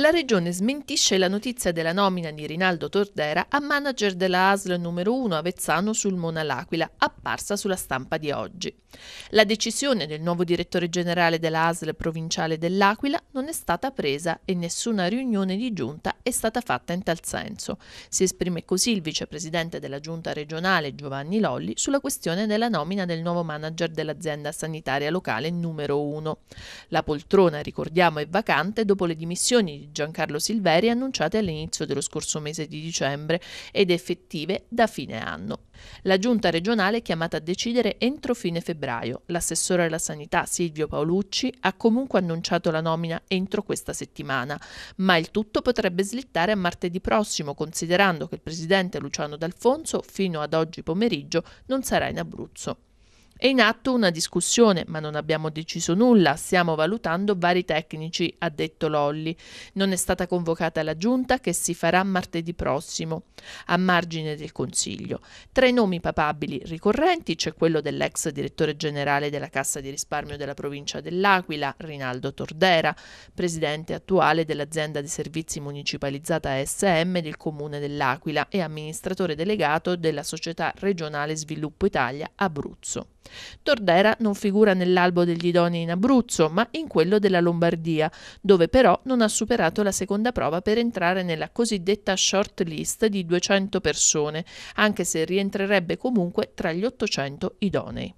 La regione smentisce la notizia della nomina di Rinaldo Tordera a manager della ASL numero 1 Avezzano sul Mona L'Aquila, apparsa sulla stampa di oggi. La decisione del nuovo direttore generale della ASL provinciale dell'Aquila non è stata presa e nessuna riunione di giunta è stata fatta in tal senso. Si esprime così il vicepresidente della giunta regionale Giovanni Lolli sulla questione della nomina del nuovo manager dell'azienda sanitaria locale numero 1. La poltrona, ricordiamo, è vacante dopo le dimissioni di Giancarlo Silveri annunciate all'inizio dello scorso mese di dicembre ed effettive da fine anno. La giunta regionale è chiamata a decidere entro fine febbraio. L'assessore alla sanità Silvio Paolucci ha comunque annunciato la nomina entro questa settimana, ma il tutto potrebbe slittare a martedì prossimo, considerando che il presidente Luciano D'Alfonso fino ad oggi pomeriggio non sarà in Abruzzo. È in atto una discussione, ma non abbiamo deciso nulla, stiamo valutando vari tecnici, ha detto Lolli. Non è stata convocata la giunta che si farà martedì prossimo, a margine del Consiglio. Tra i nomi papabili ricorrenti c'è quello dell'ex direttore generale della Cassa di risparmio della provincia dell'Aquila, Rinaldo Tordera, presidente attuale dell'azienda di servizi municipalizzata SM del comune dell'Aquila e amministratore delegato della società regionale Sviluppo Italia Abruzzo. Tordera non figura nell'albo degli idonei in Abruzzo, ma in quello della Lombardia, dove però non ha superato la seconda prova per entrare nella cosiddetta short list di 200 persone, anche se rientrerebbe comunque tra gli 800 idonei.